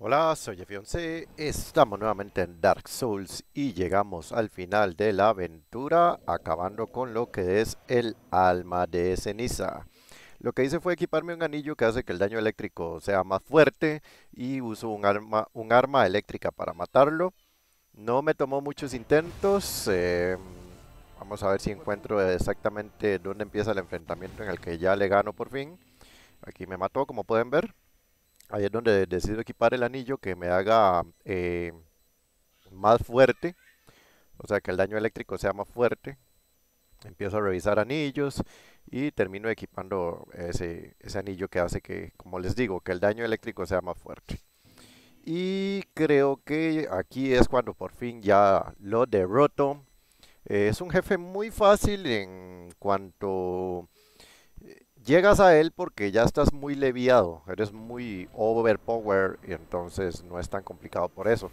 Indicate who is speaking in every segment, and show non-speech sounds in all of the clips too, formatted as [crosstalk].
Speaker 1: Hola, soy f estamos nuevamente en Dark Souls y llegamos al final de la aventura acabando con lo que es el alma de ceniza. Lo que hice fue equiparme un anillo que hace que el daño eléctrico sea más fuerte y uso un arma, un arma eléctrica para matarlo. No me tomó muchos intentos, eh, vamos a ver si encuentro exactamente dónde empieza el enfrentamiento en el que ya le gano por fin. Aquí me mató como pueden ver ahí es donde decido equipar el anillo que me haga eh, más fuerte, o sea que el daño eléctrico sea más fuerte. Empiezo a revisar anillos y termino equipando ese, anillo que hace que, como les digo, que el daño eléctrico sea más fuerte. Y creo que aquí es cuando por fin ya lo derroto. Eh, es un jefe muy fácil en cuanto Llegas a él porque ya estás muy leviado, eres muy overpower y entonces no es tan complicado por eso.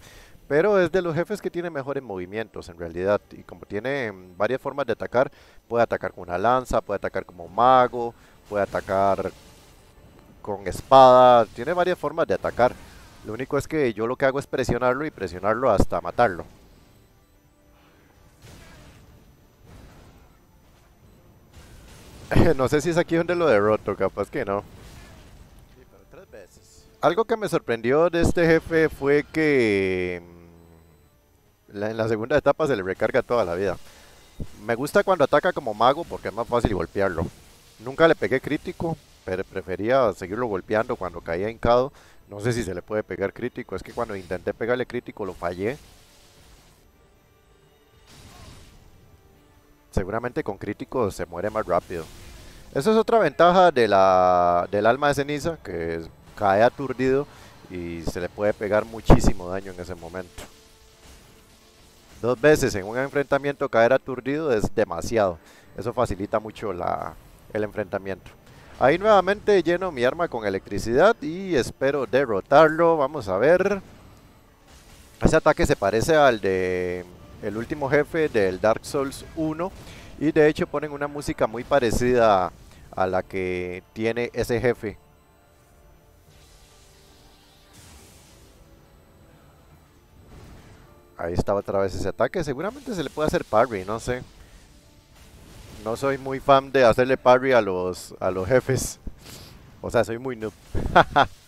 Speaker 1: Pero es de los jefes que tiene mejores movimientos en realidad. Y como tiene mm, varias formas de atacar, puede atacar con una lanza, puede atacar como mago, puede atacar con espada. Tiene varias formas de atacar. Lo único es que yo lo que hago es presionarlo y presionarlo hasta matarlo. [laughs] no sé si es aquí donde lo derroto, capaz que no. Algo que me sorprendió de este jefe fue que mm, en la segunda etapa se le recarga toda la vida. Me gusta cuando ataca como mago porque es más fácil golpearlo. Nunca le pegué crítico, pero prefería seguirlo golpeando cuando caía hincado. No sé si se le puede pegar crítico, es que cuando intenté pegarle crítico lo fallé Seguramente con crítico se muere más rápido. eso es otra ventaja de la, del alma de ceniza, que cae aturdido y se le puede pegar muchísimo daño en ese momento. Dos veces en un enfrentamiento caer aturdido es demasiado. Eso facilita mucho la, el enfrentamiento. Ahí nuevamente lleno mi arma con electricidad y espero derrotarlo. Vamos a ver. Ese ataque se parece al de el último jefe del Dark Souls 1 y de hecho ponen una música muy parecida a la que tiene ese jefe. Ahí estaba otra vez ese ataque. Seguramente se le puede hacer parry, no sé. No soy muy fan de hacerle parry a los, a los jefes. O sea, soy muy noob. [laughs]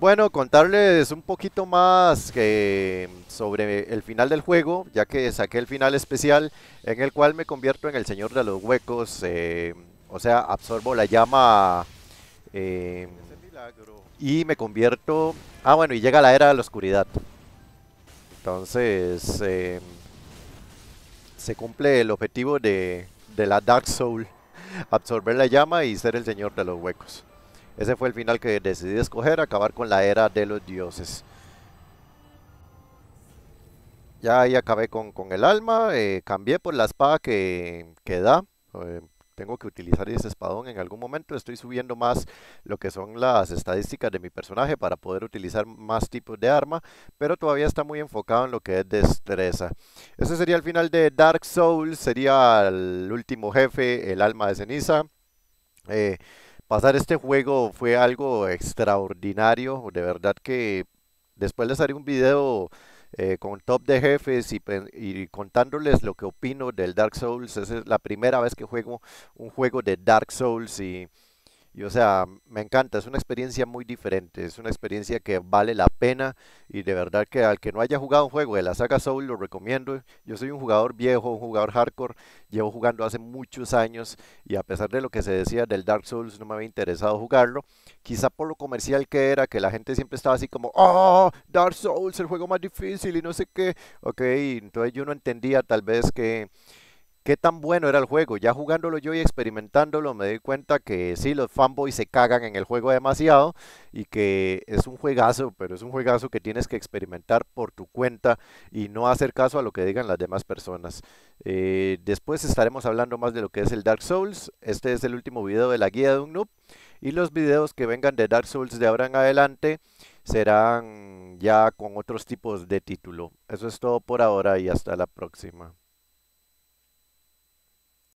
Speaker 1: Bueno, contarles un poquito más eh, sobre el final del juego, ya que saqué el final especial en el cual me convierto en el señor de los huecos, eh, o sea, absorbo la llama eh, y me convierto... Ah, bueno, y llega la era de la oscuridad. Entonces, se cumple el objetivo de la Dark Soul, absorber la llama y ser el señor de los huecos. Ese fue el final que decidí escoger, acabar con la era de los dioses. Ya ahí acabé con, con el alma, eh, cambié por la espada que, que da. Eh, tengo que utilizar ese espadón en algún momento. Estoy subiendo más lo que son las estadísticas de mi personaje para poder utilizar más tipos de arma, pero todavía está muy enfocado en lo que es destreza. Ese sería el final de Dark Souls, sería el último jefe, el alma de ceniza. Eh, pasar este juego fue algo extraordinario. De verdad que después les haré un video eh, con top de jefes y, y, contándoles lo que opino del Dark Souls. Esa es la primera vez que juego un juego de Dark Souls y y o sea, me encanta, es una experiencia muy diferente, es una experiencia que vale la pena y de verdad que al que no haya jugado un juego de la saga Soul lo recomiendo. Yo soy un jugador viejo, un jugador hardcore, llevo jugando hace muchos años y a pesar de lo que se decía del Dark Souls no me había interesado jugarlo, quizá por lo comercial que era, que la gente siempre estaba así como, "Oh, Dark Souls, el juego más difícil" y no sé qué. Ok, entonces yo no entendía tal vez que qué tan bueno era el juego. Ya jugándolo yo y experimentándolo me doy cuenta que sí, los fanboys se cagan en el juego demasiado y que es un juegazo, pero es un juegazo que tienes que experimentar por tu cuenta y no hacer caso a lo que digan las demás personas. Eh, después estaremos hablando más de lo que es el Dark Souls. Este es el último video de la guía de un noob y los videos que vengan de Dark Souls de ahora en adelante serán ya con otros tipos de título. Eso es todo por ahora y hasta la próxima.